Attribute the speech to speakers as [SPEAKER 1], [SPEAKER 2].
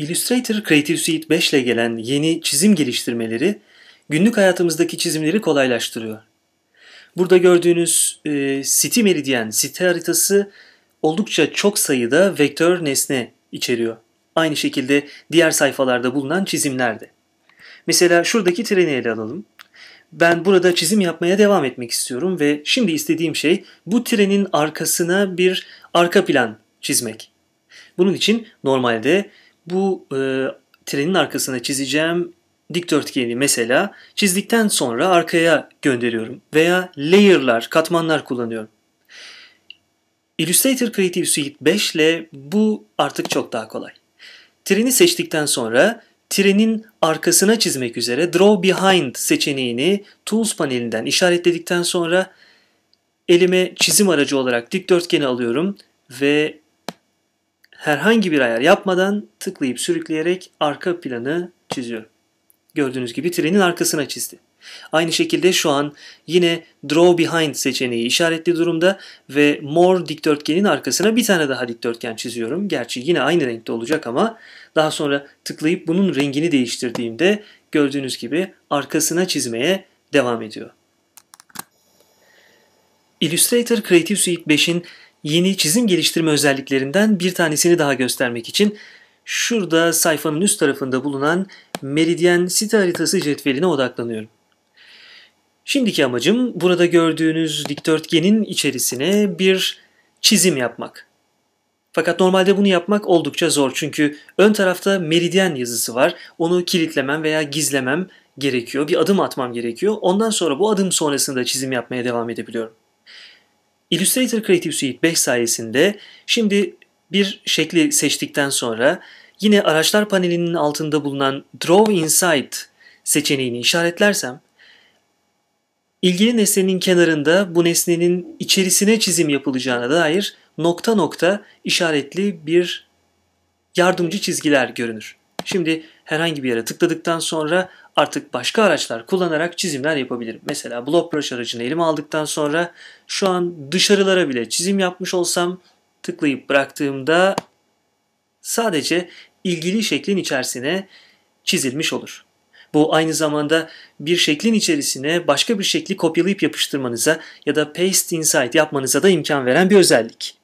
[SPEAKER 1] Illustrator Creative Suite 5 ile gelen yeni çizim geliştirmeleri günlük hayatımızdaki çizimleri kolaylaştırıyor. Burada gördüğünüz e, siti meridyen, site haritası oldukça çok sayıda vektör nesne içeriyor. Aynı şekilde diğer sayfalarda bulunan çizimlerde. Mesela şuradaki treni ele alalım. Ben burada çizim yapmaya devam etmek istiyorum ve şimdi istediğim şey bu trenin arkasına bir arka plan çizmek. Bunun için normalde bu e, trenin arkasına çizeceğim dikdörtgeni mesela çizdikten sonra arkaya gönderiyorum veya layer'lar, katmanlar kullanıyorum. Illustrator Creative Suite 5 ile bu artık çok daha kolay. Treni seçtikten sonra trenin arkasına çizmek üzere Draw Behind seçeneğini Tools panelinden işaretledikten sonra elime çizim aracı olarak dikdörtgeni alıyorum ve herhangi bir ayar yapmadan tıklayıp sürükleyerek arka planı çiziyor. Gördüğünüz gibi trenin arkasına çizdi. Aynı şekilde şu an yine Draw Behind seçeneği işaretli durumda ve More dikdörtgenin arkasına bir tane daha dikdörtgen çiziyorum. Gerçi yine aynı renkte olacak ama daha sonra tıklayıp bunun rengini değiştirdiğimde gördüğünüz gibi arkasına çizmeye devam ediyor. Illustrator Creative Suite 5'in yeni çizim geliştirme özelliklerinden bir tanesini daha göstermek için şurada sayfanın üst tarafında bulunan meridyen site haritası cetveline odaklanıyorum. Şimdiki amacım burada gördüğünüz dikdörtgenin içerisine bir çizim yapmak. Fakat normalde bunu yapmak oldukça zor çünkü ön tarafta meridyen yazısı var. Onu kilitlemem veya gizlemem gerekiyor. Bir adım atmam gerekiyor. Ondan sonra bu adım sonrasında çizim yapmaya devam edebiliyorum. Illustrator Creative Suite 5 sayesinde şimdi bir şekli seçtikten sonra yine araçlar panelinin altında bulunan Draw Insight seçeneğini işaretlersem ilgili nesnenin kenarında bu nesnenin içerisine çizim yapılacağına dair nokta nokta işaretli bir yardımcı çizgiler görünür. Şimdi herhangi bir yere tıkladıktan sonra artık başka araçlar kullanarak çizimler yapabilirim. Mesela Block Brush aracını elime aldıktan sonra şu an dışarılara bile çizim yapmış olsam tıklayıp bıraktığımda sadece ilgili şeklin içerisine çizilmiş olur. Bu aynı zamanda bir şeklin içerisine başka bir şekli kopyalayıp yapıştırmanıza ya da paste inside yapmanıza da imkan veren bir özellik.